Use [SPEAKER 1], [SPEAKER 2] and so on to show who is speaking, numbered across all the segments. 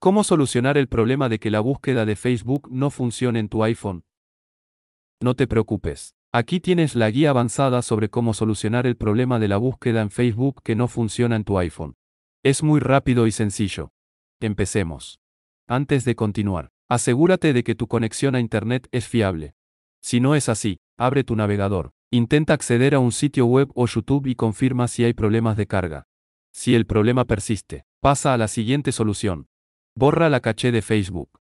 [SPEAKER 1] ¿Cómo solucionar el problema de que la búsqueda de Facebook no funcione en tu iPhone? No te preocupes. Aquí tienes la guía avanzada sobre cómo solucionar el problema de la búsqueda en Facebook que no funciona en tu iPhone. Es muy rápido y sencillo. Empecemos. Antes de continuar, asegúrate de que tu conexión a Internet es fiable. Si no es así, abre tu navegador, intenta acceder a un sitio web o YouTube y confirma si hay problemas de carga. Si el problema persiste, pasa a la siguiente solución. Borra la caché de Facebook.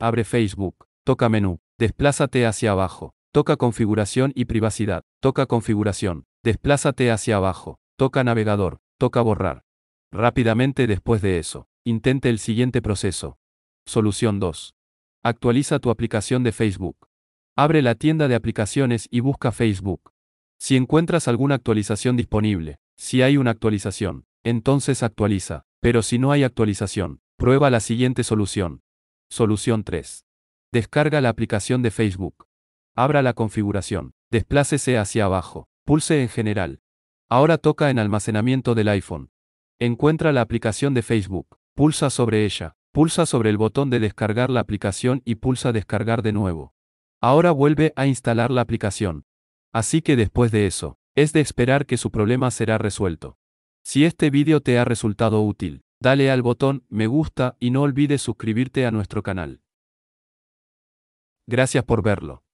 [SPEAKER 1] Abre Facebook. Toca menú. Desplázate hacia abajo. Toca configuración y privacidad. Toca configuración. Desplázate hacia abajo. Toca navegador. Toca borrar. Rápidamente después de eso, intente el siguiente proceso. Solución 2. Actualiza tu aplicación de Facebook. Abre la tienda de aplicaciones y busca Facebook. Si encuentras alguna actualización disponible, si hay una actualización, entonces actualiza, pero si no hay actualización, Prueba la siguiente solución. Solución 3. Descarga la aplicación de Facebook. Abra la configuración. Desplácese hacia abajo. Pulse en General. Ahora toca en Almacenamiento del iPhone. Encuentra la aplicación de Facebook. Pulsa sobre ella. Pulsa sobre el botón de descargar la aplicación y pulsa descargar de nuevo. Ahora vuelve a instalar la aplicación. Así que después de eso, es de esperar que su problema será resuelto. Si este vídeo te ha resultado útil, Dale al botón me gusta y no olvides suscribirte a nuestro canal. Gracias por verlo.